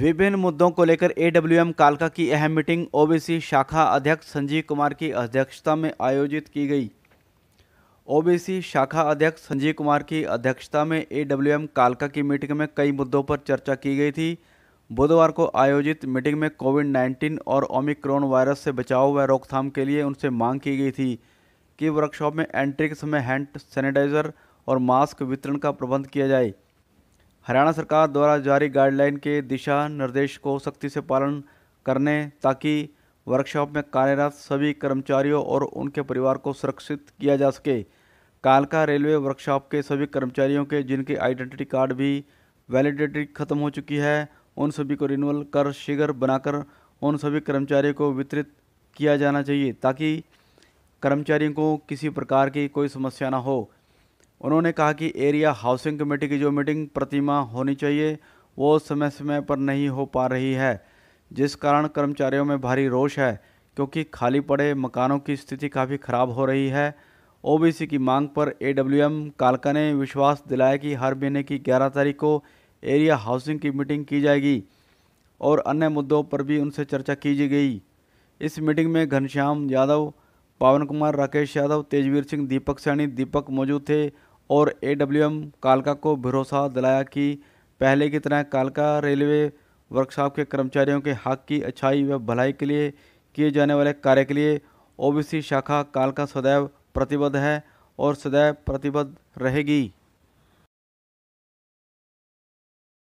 विभिन्न मुद्दों को लेकर एडब्ल्यूएम कालका की अहम मीटिंग ओबीसी शाखा अध्यक्ष संजीव कुमार की अध्यक्षता में आयोजित की गई ओबीसी शाखा अध्यक्ष संजीव कुमार की अध्यक्षता में एडब्ल्यूएम कालका की मीटिंग में कई मुद्दों पर चर्चा की गई थी बुधवार को आयोजित मीटिंग में कोविड 19 और ओमिक्रोन वायरस से बचाव व रोकथाम के लिए उनसे मांग की गई थी कि वर्कशॉप में एंट्री के समय हैंड सैनिटाइजर और मास्क वितरण का प्रबंध किया जाए हरियाणा सरकार द्वारा जारी गाइडलाइन के दिशा निर्देश को सख्ती से पालन करने ताकि वर्कशॉप में कार्यरत सभी कर्मचारियों और उनके परिवार को सुरक्षित किया जा सके कालका रेलवे वर्कशॉप के सभी कर्मचारियों के जिनके आइडेंटिटी कार्ड भी वैलिडिटी खत्म हो चुकी है उन सभी को रिन्यूअल कर शीघ्र बनाकर उन सभी कर्मचारियों को वितरित किया जाना चाहिए ताकि कर्मचारियों को किसी प्रकार की कोई समस्या ना हो उन्होंने कहा कि एरिया हाउसिंग कमेटी की जो मीटिंग प्रतिमा होनी चाहिए वो समय समय पर नहीं हो पा रही है जिस कारण कर्मचारियों में भारी रोष है क्योंकि खाली पड़े मकानों की स्थिति काफ़ी ख़राब हो रही है ओबीसी की मांग पर एडब्ल्यूएम कालका ने विश्वास दिलाया कि हर महीने की 11 तारीख को एरिया हाउसिंग की मीटिंग की जाएगी और अन्य मुद्दों पर भी उनसे चर्चा की गई इस मीटिंग में घनश्याम यादव पावन कुमार राकेश यादव तेजवीर सिंह दीपक सैनी दीपक मौजूद थे और ए डब्ल्यू एम कालका को भरोसा दिलाया कि पहले की तरह कालका रेलवे वर्कशॉप के कर्मचारियों के हक की अच्छाई व भलाई के लिए किए जाने वाले कार्य के लिए ओबीसी शाखा कालका सदैव प्रतिबद्ध है और सदैव प्रतिबद्ध रहेगी